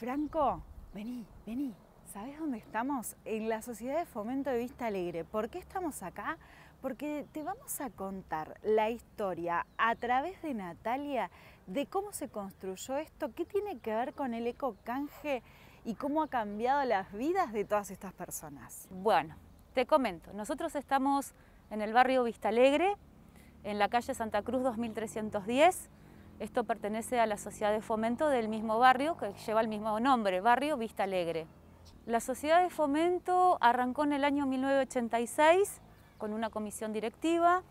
Franco, vení, vení. ¿Sabes dónde estamos? En la Sociedad de Fomento de Vista Alegre. ¿Por qué estamos acá? Porque te vamos a contar la historia a través de Natalia de cómo se construyó esto, qué tiene que ver con el eco canje y cómo ha cambiado las vidas de todas estas personas. Bueno, te comento, nosotros estamos en el barrio Vista Alegre, en la calle Santa Cruz 2310 esto pertenece a la sociedad de fomento del mismo barrio que lleva el mismo nombre, Barrio Vista Alegre. La sociedad de fomento arrancó en el año 1986 con una comisión directiva,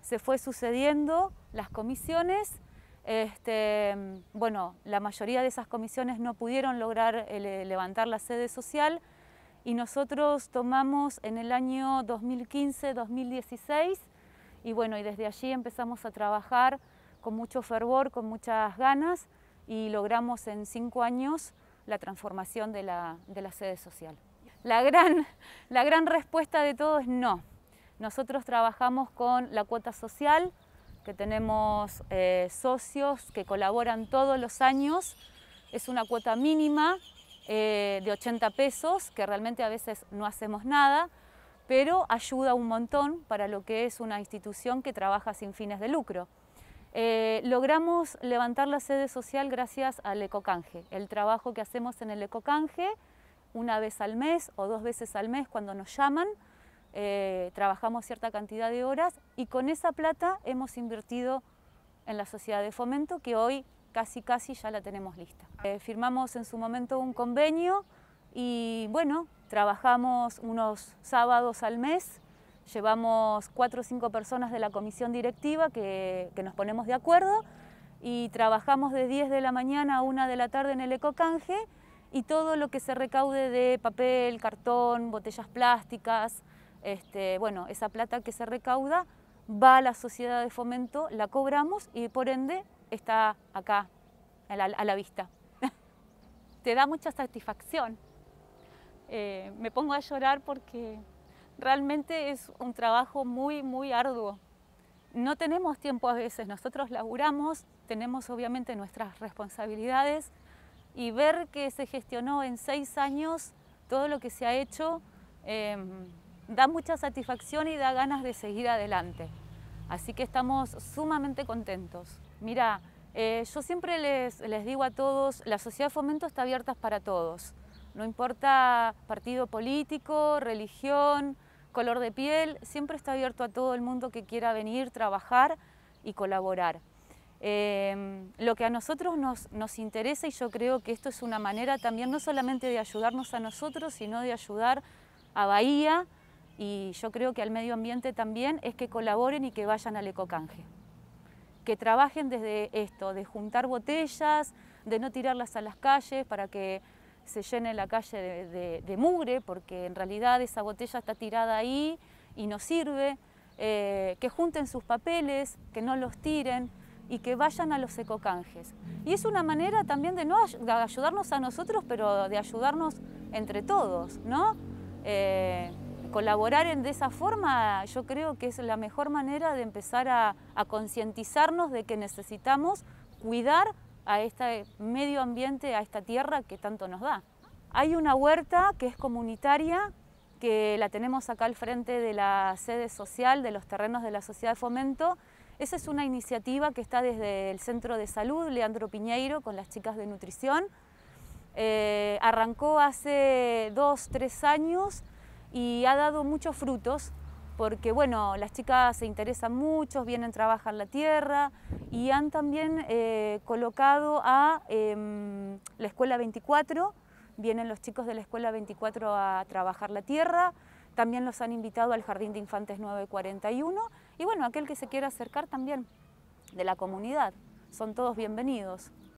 se fue sucediendo las comisiones. Este, bueno, la mayoría de esas comisiones no pudieron lograr eh, levantar la sede social y nosotros tomamos en el año 2015-2016 y bueno, y desde allí empezamos a trabajar con mucho fervor, con muchas ganas y logramos en cinco años la transformación de la, sede social. La gran, respuesta de todo es no. Nosotros trabajamos con la cuota social, que tenemos eh, socios que colaboran todos los años. Es una cuota mínima eh, de 80 pesos, que realmente a veces no hacemos nada, pero ayuda un montón para lo que es una institución que trabaja sin fines de lucro. Eh, logramos levantar la sede social gracias al ecocanje, el trabajo que hacemos en el ecocanje una vez al mes o dos veces al mes cuando nos llaman, eh, trabajamos cierta cantidad de horas y con esa plata hemos invertido en la sociedad de fomento que hoy casi casi ya la tenemos lista. Eh, firmamos en su momento un convenio y bueno, trabajamos unos sábados al mes llevamos cuatro o cinco personas de la comisión directiva que, nos ponemos de acuerdo y trabajamos de 10 de la mañana a 1 de la tarde en el ecocanje y todo lo que se recaude de papel, cartón, botellas plásticas, este, bueno, esa plata que se recauda va a la sociedad de fomento, la cobramos y por ende está acá, a la, vista. Te da mucha satisfacción. Eh, me pongo a llorar porque realmente es un trabajo muy, muy arduo. No tenemos tiempo a veces, nosotros laburamos, tenemos obviamente nuestras responsabilidades y ver que se gestionó en seis años todo lo que se ha hecho em, da mucha satisfacción y da ganas de seguir adelante. Así que estamos sumamente contentos. Mira, eh, yo siempre les, les digo a todos, la sociedad de fomento está abierta para todos. No importa partido político, religión, color de piel, siempre está abierto a todo el mundo que quiera venir, trabajar y colaborar. Em, lo que a nosotros nos, nos, interesa y yo creo que esto es una manera también no solamente de ayudarnos a nosotros, sino de ayudar a Bahía y yo creo que al medio ambiente también, es que colaboren y que vayan al ecocanje. Que trabajen desde esto, de juntar botellas, de no tirarlas a las calles para que se llene la calle de, mugre, porque en realidad esa botella está tirada ahí y no sirve, eh, que junten sus papeles, que no los tiren y que vayan a los ecocanjes. Y es una manera también de, no, ayudarnos a nosotros, pero de ayudarnos entre todos, ¿no? Eh, colaborar en, de esa forma yo creo que es la mejor manera de empezar a, a concientizarnos de que necesitamos cuidar a este medio ambiente, a esta tierra que tanto nos da. Hay una huerta que es comunitaria, que la tenemos acá al frente de la sede social, de los terrenos de la Sociedad de Fomento. Esa es una iniciativa que está desde el Centro de Salud, Leandro Piñeiro, con las chicas de nutrición. Eh, arrancó hace dos, tres años y ha dado muchos frutos porque, bueno, las chicas se interesan mucho, vienen, a trabajar la tierra, y han también eh, colocado a em, la Escuela 24, vienen los chicos de la Escuela 24 a trabajar la tierra, también los han invitado al Jardín de Infantes 941 y bueno, aquel que se quiera acercar también de la comunidad, son todos bienvenidos.